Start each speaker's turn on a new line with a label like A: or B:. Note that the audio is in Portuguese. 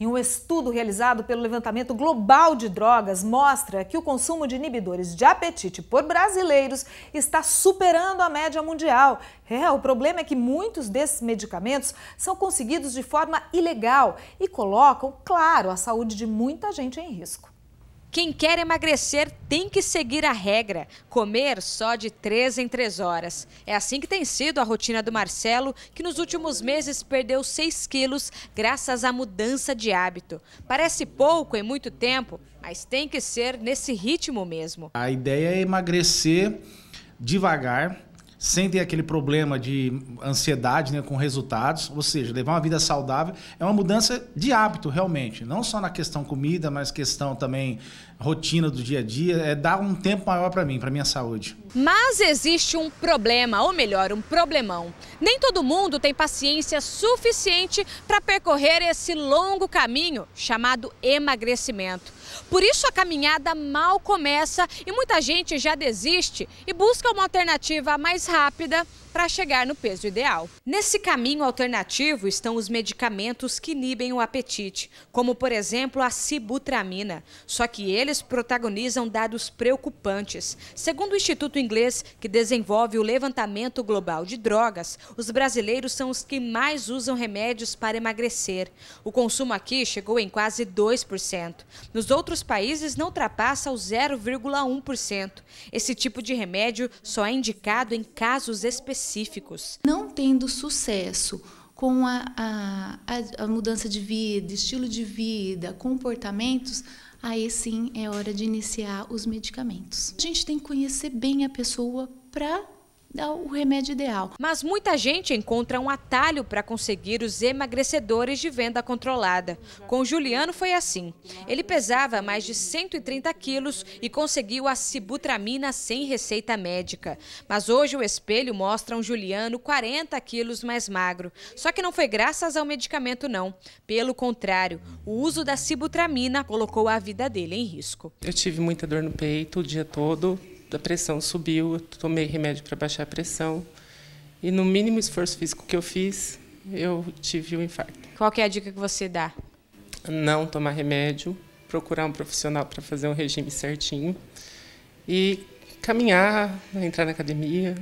A: E um estudo realizado pelo Levantamento Global de Drogas mostra que o consumo de inibidores de apetite por brasileiros está superando a média mundial. É, o problema é que muitos desses medicamentos são conseguidos de forma ilegal e colocam, claro, a saúde de muita gente em risco. Quem quer emagrecer tem que seguir a regra, comer só de três em três horas. É assim que tem sido a rotina do Marcelo, que nos últimos meses perdeu 6 quilos graças à mudança de hábito. Parece pouco em muito tempo, mas tem que ser nesse ritmo mesmo.
B: A ideia é emagrecer devagar, sem ter aquele problema de ansiedade né, com resultados, ou seja, levar uma vida saudável é uma mudança de hábito realmente, não só na questão comida, mas questão também rotina do dia a dia, é dar um tempo maior para mim, para minha saúde.
A: Mas existe um problema, ou melhor, um problemão. Nem todo mundo tem paciência suficiente para percorrer esse longo caminho chamado emagrecimento. Por isso a caminhada mal começa e muita gente já desiste e busca uma alternativa mais rápida para chegar no peso ideal. Nesse caminho alternativo estão os medicamentos que inibem o apetite, como por exemplo a sibutramina. Só que eles protagonizam dados preocupantes. Segundo o Instituto Inglês, que desenvolve o levantamento global de drogas, os brasileiros são os que mais usam remédios para emagrecer. O consumo aqui chegou em quase 2%. Nos outros países não ultrapassa o 0,1%. Esse tipo de remédio só é indicado em casos específicos. Não tendo sucesso com a, a, a, mudança de vida, estilo de vida, comportamentos, aí sim é hora de iniciar os medicamentos. A gente tem que conhecer bem a pessoa para dá o remédio ideal. Mas muita gente encontra um atalho para conseguir os emagrecedores de venda controlada. Com Juliano foi assim. Ele pesava mais de 130 quilos e conseguiu a sibutramina sem receita médica. Mas hoje o espelho mostra um Juliano 40 quilos mais magro. Só que não foi graças ao medicamento, não. Pelo contrário, o uso da sibutramina colocou a vida dele em risco.
C: Eu tive muita dor no peito o dia todo a pressão subiu, eu tomei remédio para baixar a pressão. E no mínimo esforço físico que eu fiz, eu tive um infarto.
A: Qual é a dica que você dá?
C: Não tomar remédio, procurar um profissional para fazer um regime certinho e caminhar, entrar na academia.